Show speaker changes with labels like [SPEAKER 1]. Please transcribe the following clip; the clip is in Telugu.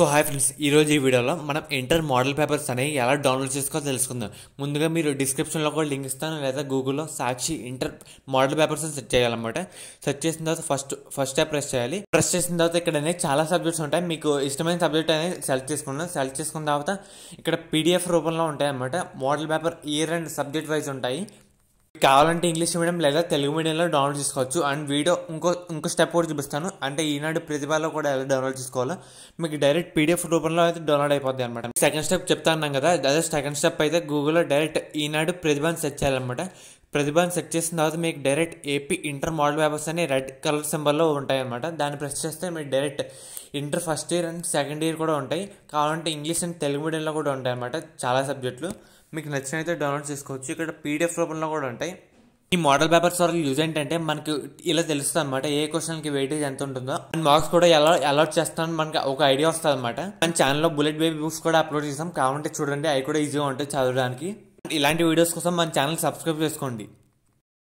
[SPEAKER 1] సో హాయ్ ఫ్రెండ్స్ ఈరోజు ఈ వీడియోలో మనం ఇంటర్ మోడల్ పేపర్స్ అనేవి ఎలా డౌన్లోడ్ చేసుకోవాలో తెలుసుకుందాం ముందుగా మీరు డిస్క్రిప్షన్లో కూడా లింక్ ఇస్తాను లేదా గూగుల్లో సాక్షి ఇంటర్ మోడల్ పేపర్స్ అని సెర్చ్ చేయాలన్నమాట సెర్చ్ చేసిన తర్వాత ఫస్ట్ ఫస్ట్ స్టెప్ ప్రెస్ చేయాలి ప్రెస్ చేసిన తర్వాత ఇక్కడ అనేది చాలా సబ్జెక్ట్స్ ఉంటాయి మీకు ఇష్టమైన సబ్జెక్ట్ అనేది సెలెక్ట్ చేసుకున్నాను సెలెక్ట్ చేసుకున్న తర్వాత ఇక్కడ పీడిఎఫ్ రూపంలో ఉంటాయి అన్నమాట model paper year and subject wise ఉంటాయి కావాలంటే ఇంగ్లీష్ మీడియం లేదా తెలుగు మీడియంలో డౌన్లోడ్ చేసుకోవచ్చు అండ్ వీడియో ఇంకో ఇంకో స్టెప్ కూడా చూపిస్తాను అంటే ఈనాడు ప్రతిభలో కూడా ఎలా డౌన్లోడ్ చేసుకోవాలో మీకు డైరెక్ట్ పీడిఎఫ్ రూపంలో అయితే డౌన్లోడ్ అయిపోద్ది అనమాట సెకండ్ స్టెప్ చెప్తాను కదా అదే సెకండ్ స్టెప్ అయితే గూగుల్లో డైరెక్ట్ ఈనాడు ప్రతిభాని సెర్చ్ చేయాలన్నమాట ప్రతిభాని సెట్ చేసిన తర్వాత మీకు direct AP inter model papers అని రెడ్ కలర్ సింబల్లో అనమాట దాన్ని ప్రెస్ చేస్తే మీకు direct inter first year and second year కూడా ఉంటాయి కావాలంటే ఇంగ్లీష్ అండ్ తెలుగు మీడియంలో కూడా ఉంటాయి అనమాట చాలా సబ్జెక్టులు మీకు నచ్చినైతే డౌన్లోడ్ చేసుకోవచ్చు ఇక్కడ పీడిఎఫ్ రూపంలో కూడా ఉంటాయి ఈ మోడల్ పేపర్స్ వల్ల యూజ్ ఏంటంటే మనకి ఇలా తెలుస్తుంది అనమాట ఏ క్వశ్చన్కి వెయిటేజ్ ఎంత ఉంటుందో అండ్ మార్క్స్ కూడా ఎలా అలాట్ చేస్తామని మనకి ఒక ఐడియా వస్తుంది అనమాట మన ఛానల్లో బుల్లెట్ బేబీ బుక్స్ కూడా అప్లోడ్ చేస్తాం కావాలంటే చూడండి అవి కూడా ఈజీగా ఉంటాయి చదవడానికి ఇలాంటి వీడియోస్ కోసం మన ఛానల్ సబ్స్క్రైబ్ చేసుకోండి